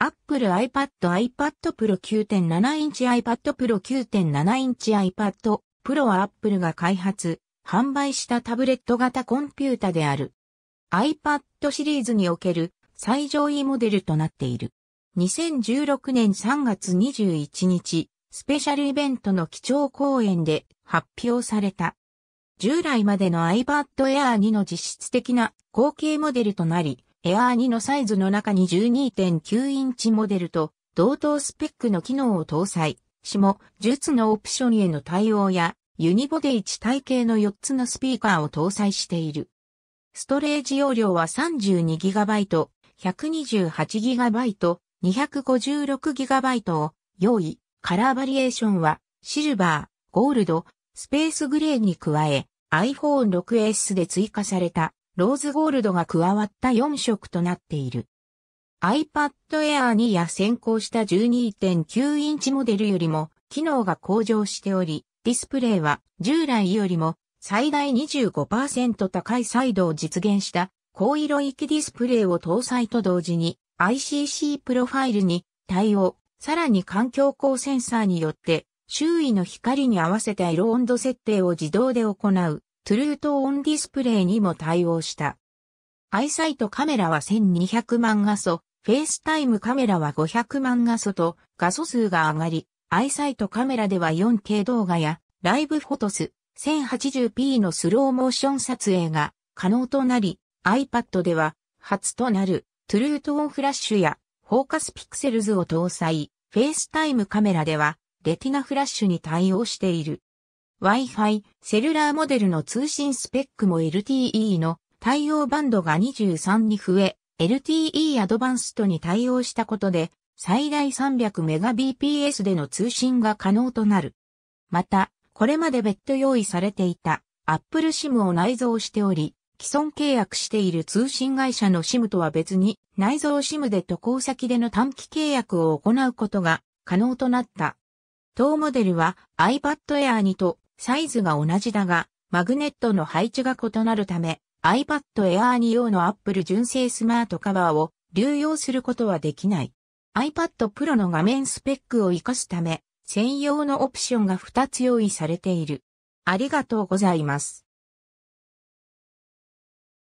Apple iPad iPad Pro 9.7インチ iPad Pro 9.7インチ iPad Pro は Apple が開発、販売したタブレット型コンピュータである。iPad シリーズにおける最上位モデルとなっている。2016年3月21日、スペシャルイベントの基調講演で発表された。従来までの iPad Air 2の実質的な後継モデルとなり、エアー2のサイズの中に12.9インチモデルと同等スペックの機能を搭載。しも、術のオプションへの対応や、ユニボディ1体系の4つのスピーカーを搭載している。ストレージ容量は 32GB、128GB、256GB を用意。カラーバリエーションは、シルバー、ゴールド、スペースグレーに加え、iPhone 6S で追加されたローズゴールドが加わった4色となっている。iPad Air 2や先行した12.9インチモデルよりも機能が向上しており、ディスプレイは従来よりも最大25%高いサイドを実現した高色域ディスプレイを搭載と同時に ICC プロファイルに対応、さらに環境光センサーによって周囲の光に合わせた色温度設定を自動で行うトゥルートオンディスプレイにも対応した。アイサイトカメラは1200万画素、フェイスタイムカメラは500万画素と画素数が上がり、アイサイトカメラでは 4K 動画やライブフォトス 1080p のスローモーション撮影が可能となり、iPad では初となるトゥルートオンフラッシュやフォーカスピクセルズを搭載、フェイスタイムカメラではレティナフラッシュに対応している。Wi-Fi、セルラーモデルの通信スペックも LTE の対応バンドが23に増え、LTE アドバンストに対応したことで、最大 300Mbps での通信が可能となる。また、これまで別途用意されていた Apple SIM を内蔵しており、既存契約している通信会社の SIM とは別に、内蔵 SIM で渡航先での短期契約を行うことが可能となった。当モデルは iPad Air 2とサイズが同じだが、マグネットの配置が異なるため、iPad Air 2用の Apple 純正スマートカバーを流用することはできない。iPad Pro の画面スペックを活かすため、専用のオプションが2つ用意されている。ありがとうございます。